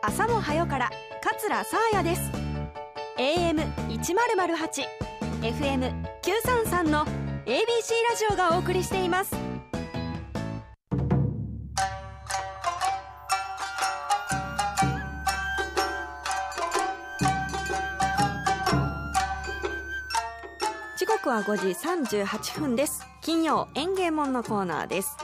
朝もはよから桂沙彩です AM1008 FM933 の ABC ラジオがお送りしています時刻は5時38分です金曜演芸門のコーナーです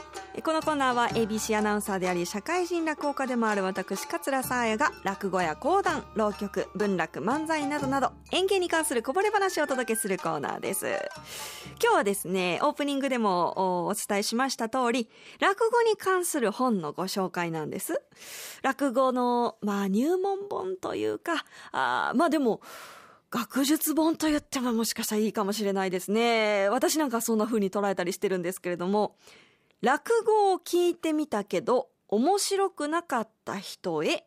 このコーナーは ABC アナウンサーであり社会人落語家でもある私桂沙彩が落語や講談浪曲文楽漫才などなど演芸に関するこぼれ話をお届けするコーナーです今日はですねオープニングでもお伝えしました通り落語に関する本のご紹介なんです落語の、まあ、入門本というかあまあでも学術本と言ってももしかしたらいいかもしれないですね。私なんかそんな風に捉えたりしてるんですけれども、落語を聞いてみたけど面白くなかった人へ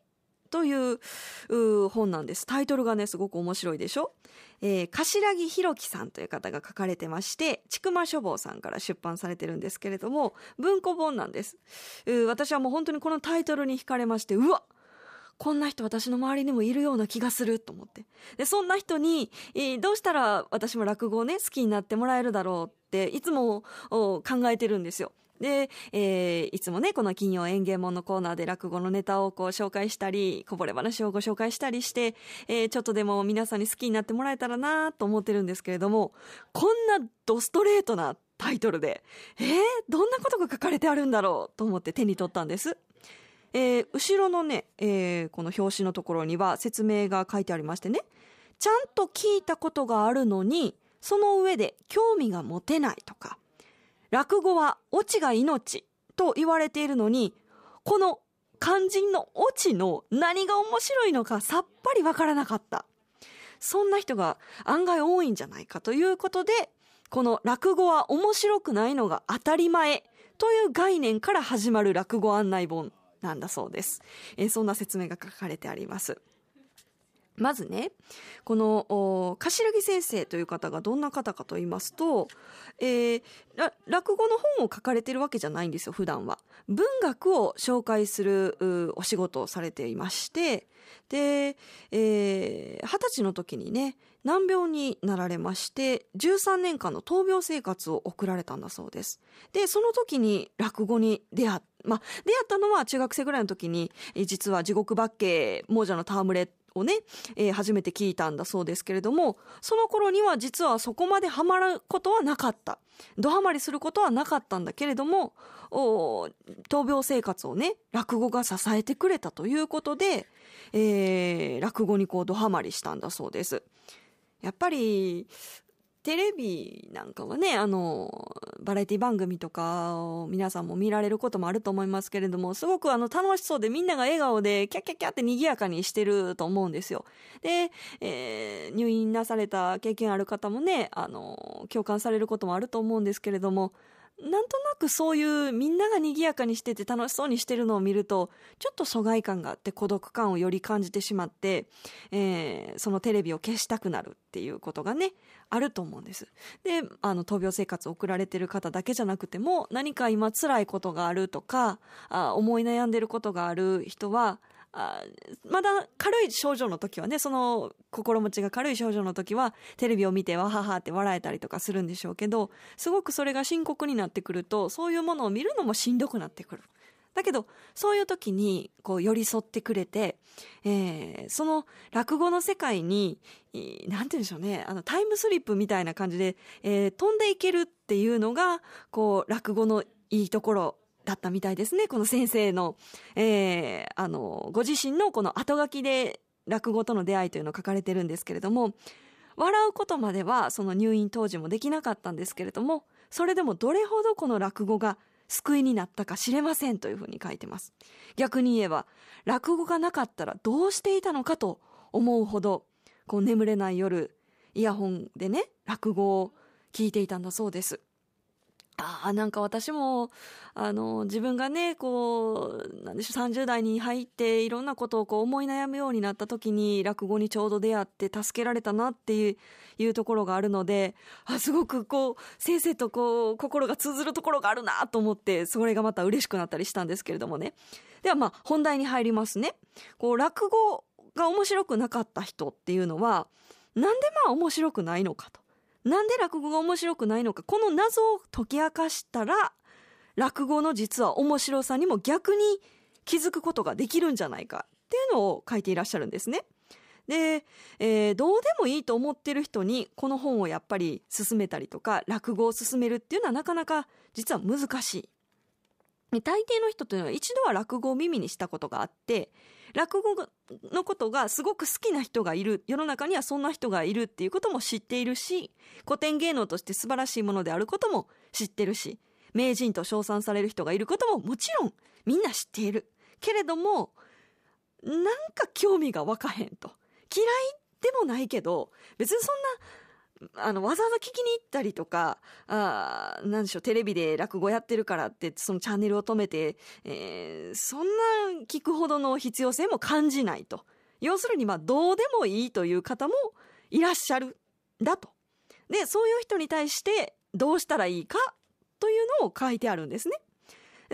という本なんです。タイトルがね、すごく面白いでしょえー、柏木弘樹さんという方が書かれてまして、ちくま書房さんから出版されてるんですけれども、文庫本なんです。私はもう本当にこのタイトルに惹かれまして、うわこんな人私の周りにもいるような気がすると思って。で、そんな人に、えー、どうしたら私も落語をね、好きになってもらえるだろうって、いつも考えてるんですよ。で、えー、いつもね、この金曜演芸門のコーナーで落語のネタをこう紹介したり、こぼれ話をご紹介したりして、えー、ちょっとでも皆さんに好きになってもらえたらなと思ってるんですけれども、こんなドストレートなタイトルで、えー、どんなことが書かれてあるんだろうと思って手に取ったんです。えー、後ろのね、えー、この表紙のところには説明が書いてありましてね、ちゃんと聞いたことがあるのに、その上で興味が持てないとか、落語はオチが命と言われているのに、この肝心のオチの何が面白いのかさっぱりわからなかった。そんな人が案外多いんじゃないかということで、この落語は面白くないのが当たり前という概念から始まる落語案内本なんだそうです。えー、そんな説明が書かれてあります。まずね、この、頭木先生という方がどんな方かと言いますと、えー、落語の本を書かれてるわけじゃないんですよ、普段は。文学を紹介する、お仕事をされていまして、で、二、えー、十歳の時にね、難病になられまして、13年間の闘病生活を送られたんだそうです。で、その時に落語に出会って、まあ、出会ったのは中学生ぐらいの時に、実は地獄バッケ、亡者のット、をね、えー、初めて聞いたんだそうですけれども、その頃には実はそこまでハマることはなかった。ドハマりすることはなかったんだけれども、闘病生活をね、落語が支えてくれたということで、えー、落語にこうドハマりしたんだそうです。やっぱり、テレビなんかはね、あの、バラエティ番組とかを皆さんも見られることもあると思いますけれども、すごくあの楽しそうでみんなが笑顔でキャッキャッキャって賑やかにしてると思うんですよ。で、えー、入院なされた経験ある方もね、あの、共感されることもあると思うんですけれども、なんとなくそういうみんなが賑やかにしてて楽しそうにしてるのを見ると、ちょっと疎外感があって孤独感をより感じてしまって、えー、そのテレビを消したくなるっていうことがね、あると思うんです。で、あの、闘病生活を送られてる方だけじゃなくても、何か今辛いことがあるとか、あ思い悩んでることがある人は、あまだ軽い症状の時はね、その心持ちが軽い症状の時は、テレビを見てわははって笑えたりとかするんでしょうけど、すごくそれが深刻になってくると、そういうものを見るのもしんどくなってくる。だけど、そういう時に、こう、寄り添ってくれて、えー、その落語の世界に、なんて言うんでしょうね、あの、タイムスリップみたいな感じで、えー、飛んでいけるっていうのが、こう、落語のいいところだったみたいですね、この先生の。えー、あの、ご自身のこの後書きで落語との出会いというのを書かれてるんですけれども、笑うことまではその入院当時もできなかったんですけれども、それでもどれほどこの落語が救いになったか知れませんというふうに書いてます。逆に言えば、落語がなかったらどうしていたのかと思うほど、こう眠れない夜、イヤホンでね、落語を聞いていたんだそうです。ああ、なんか私も、あの、自分がね、こう、なんでしょう、30代に入って、いろんなことをこう思い悩むようになった時に、落語にちょうど出会って助けられたなっていう、いうところがあるので、あ、すごくこう、先生とこう、心が通ずるところがあるなと思って、それがまた嬉しくなったりしたんですけれどもね。ではまあ、本題に入りますね。こう、落語が面白くなかった人っていうのは、なんでまあ面白くないのかと。なんで落語が面白くないのかこの謎を解き明かしたら落語の実は面白さにも逆に気づくことができるんじゃないかっていうのを書いていらっしゃるんですね。で、えー、どうでもいいと思ってる人にこの本をやっぱり勧めたりとか落語を勧めるっていうのはなかなか実は難しい。大抵の人というのは一度は落語を耳にしたことがあって落語のことがすごく好きな人がいる世の中にはそんな人がいるっていうことも知っているし古典芸能として素晴らしいものであることも知ってるし名人と称賛される人がいることももちろんみんな知っているけれどもなんか興味が湧かへんと嫌いでもないけど別にそんなあの、わざわざ聞きに行ったりとか、あなんでしょう、テレビで落語やってるからって、そのチャンネルを止めて、えー、そんな聞くほどの必要性も感じないと。要するに、まあ、どうでもいいという方もいらっしゃる、だと。で、そういう人に対して、どうしたらいいか、というのを書いてあるんですね。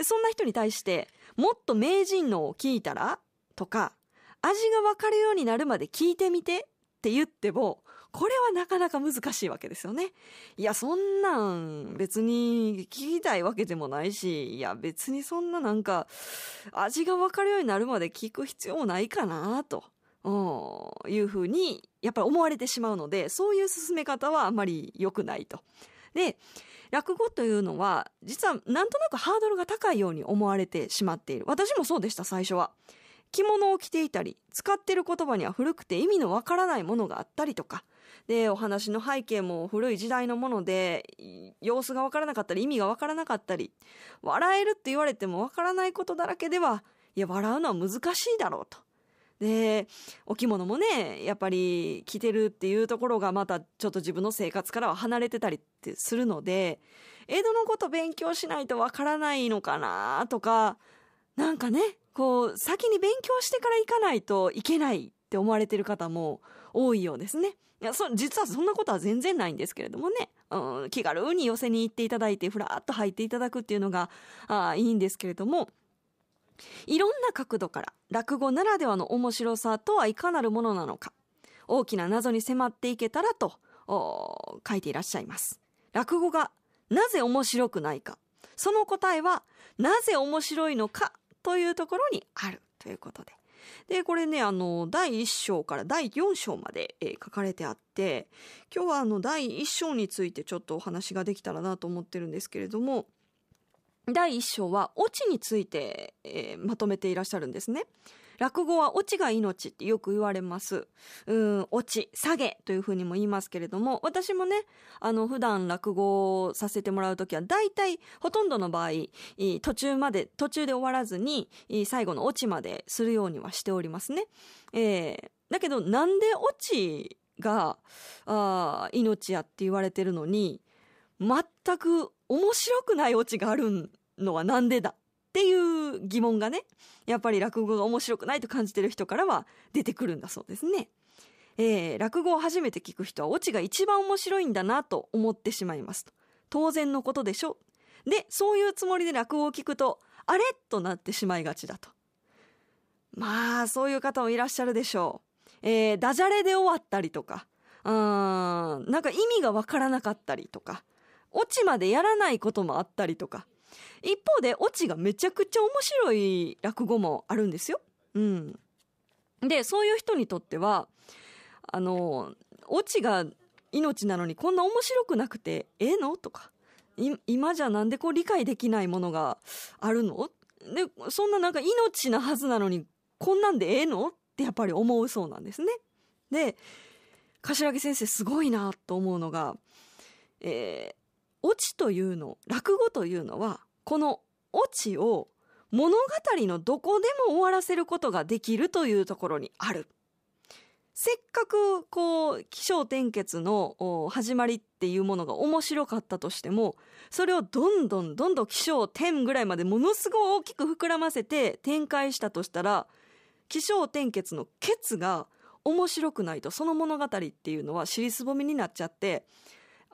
そんな人に対して、もっと名人のを聞いたらとか、味がわかるようになるまで聞いてみてって言っても、これはなかなか難しいわけですよね。いや、そんなん別に聞きたいわけでもないし、いや、別にそんななんか味がわかるようになるまで聞く必要もないかなと。うん、いうふうに、やっぱり思われてしまうので、そういう進め方はあまり良くないと。で、落語というのは、実はなんとなくハードルが高いように思われてしまっている。私もそうでした、最初は。着物を着ていたり、使ってる言葉には古くて意味のわからないものがあったりとか、でお話の背景も古い時代のもので様子が分からなかったり意味が分からなかったり笑えるって言われても分からないことだらけではいや笑うのは難しいだろうと。でお着物もねやっぱり着てるっていうところがまたちょっと自分の生活からは離れてたりってするので江戸のこと勉強しないとわからないのかなとかなんかねこう先に勉強してから行かないといけないって思われてる方も多いようですね。いやそ実はそんなことは全然ないんですけれどもね、うん、気軽に寄せに行っていただいてふらっと入っていただくっていうのがあいいんですけれどもいろんな角度から落語ならではの面白さとはいかなるものなのか大きな謎に迫っていけたらと書いていらっしゃいます落語がなぜ面白くないかその答えはなぜ面白いのかというところにあるということでで、これね、あの、第1章から第4章まで、えー、書かれてあって、今日はあの、第1章についてちょっとお話ができたらなと思ってるんですけれども、第1章は、オチについて、えー、まとめていらっしゃるんですね。落語は落ちが命ってよく言われます。うん、落ち、下げというふうにも言いますけれども、私もね、あの、普段落語をさせてもらうときは、大体、ほとんどの場合、途中まで、途中で終わらずに、最後の落ちまでするようにはしておりますね。えー、だけど、なんで落ちが、あ命やって言われてるのに、全く面白くないオチがあるのはなんでだっていう疑問がね、やっぱり落語が面白くないと感じてる人からは出てくるんだそうですね。えー、落語を初めて聞く人はオチが一番面白いんだなと思ってしまいますと。当然のことでしょ。で、そういうつもりで落語を聞くと、あれとなってしまいがちだと。まあ、そういう方もいらっしゃるでしょう。えー、ダジャレで終わったりとか、うーん、なんか意味がわからなかったりとか、オチまでやらないこともあったりとか、一方でオチがめちゃくちゃ面白い落語もあるんですよ。うん、でそういう人にとってはあのオチが命なのにこんな面白くなくてええのとか今じゃなんでこう理解できないものがあるのでそんななんか命なはずなのにこんなんでええのってやっぱり思うそうなんですね。で柏木先生すごいなと思うのが、えー、オチというの落語というのはこのオチを物語のどこでも終わらせることができるというところにある。せっかく、こう、気象転結の始まりっていうものが面白かったとしても、それをどんどんどんどん気象点ぐらいまでものすごい大きく膨らませて展開したとしたら、気象転結の結が面白くないと、その物語っていうのは尻すぼみになっちゃって、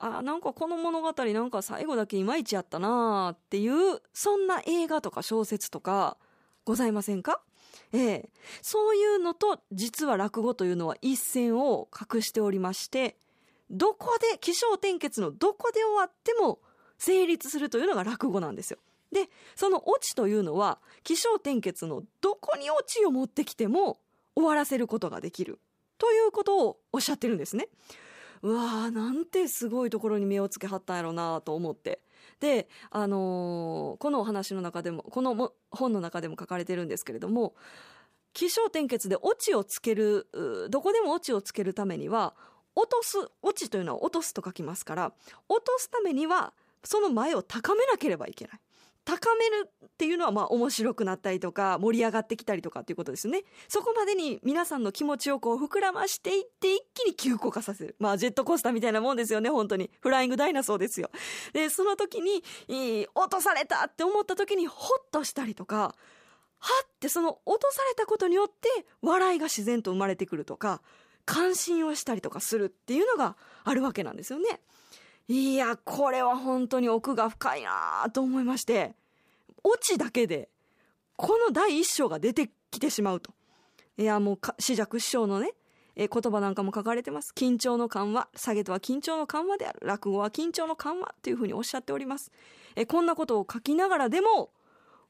あ、なんかこの物語なんか最後だけいまいちやったなーっていう、そんな映画とか小説とかございませんかええ。そういうのと実は落語というのは一線を隠しておりまして、どこで、気象転結のどこで終わっても成立するというのが落語なんですよ。で、そのオチというのは、気象転結のどこにオチを持ってきても終わらせることができる。ということをおっしゃってるんですね。うわーなんてすごいところに目をつけはったんやろなと思って。で、あのー、このお話の中でも、この本の中でも書かれてるんですけれども、起承転結でオチをつける、どこでもオチをつけるためには、落とす、オチというのは落とすと書きますから、落とすためには、その前を高めなければいけない。高めるっていうのはまあ面白くなったりとか盛り上がってきたりとかっていうことですよねそこまでに皆さんの気持ちをこう膨らましていって一気に急降下させるまあジェットコースターみたいなもんですよね本当にフライングダイナソーですよでその時に落とされたって思った時にホッとしたりとかはってその落とされたことによって笑いが自然と生まれてくるとか関心をしたりとかするっていうのがあるわけなんですよねいや、これは本当に奥が深いなと思いまして、オチだけで、この第一章が出てきてしまうと。いや、もう、死弱師匠のね、え言葉なんかも書かれてます。緊張の緩和、下げとは緊張の緩和である。落語は緊張の緩和というふうにおっしゃっております。えこんなことを書きながらでも、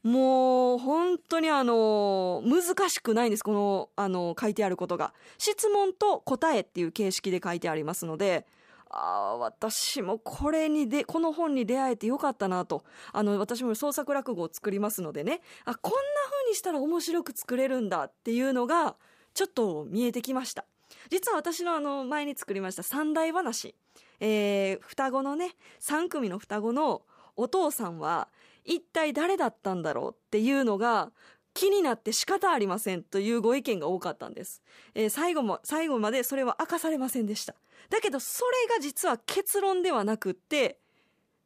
もう本当にあの、難しくないんです。この、あの、書いてあることが。質問と答えっていう形式で書いてありますので、あ私もこれにで、この本に出会えてよかったなと。あの、私も創作落語を作りますのでね、あ、こんな風にしたら面白く作れるんだっていうのが、ちょっと見えてきました。実は私のあの、前に作りました三大話。えー、双子のね、三組の双子のお父さんは、一体誰だったんだろうっていうのが、気になって仕方ありませんというご意見が多かったんです。えー、最後も、最後までそれは明かされませんでした。だけど、それが実は結論ではなくって、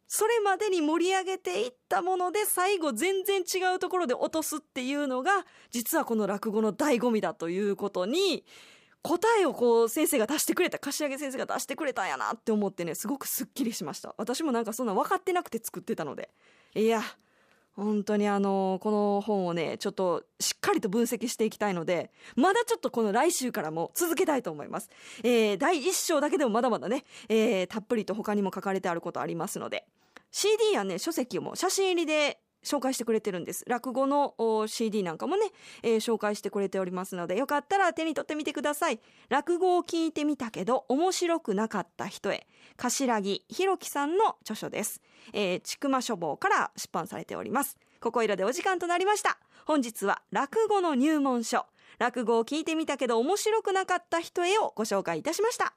それまでに盛り上げていったもので最後全然違うところで落とすっていうのが実はこの落語の醍醐味だということに答えをこう先生が出してくれた柏木先生が出してくれたんやなって思ってねすごくすっきりしました私もなんかそんな分かってなくて作ってたのでいや本当にあのこの本をねちょっとしっかりと分析していきたいのでまだちょっとこの来週からも続けたいと思います、えー、第1章だけでもまだまだね、えー、たっぷりと他にも書かれてあることありますので CD やね書籍も写真入りで紹介してくれてるんです。落語の CD なんかもね、えー、紹介してくれておりますので、よかったら手に取ってみてください。落語を聞いてみたけど、面白くなかった人へ、柏木弘樹さんの著書です。えー、ちくま書房から出版されております。ここいらでお時間となりました。本日は落語の入門書、落語を聞いてみたけど面白くなかった人へをご紹介いたしました。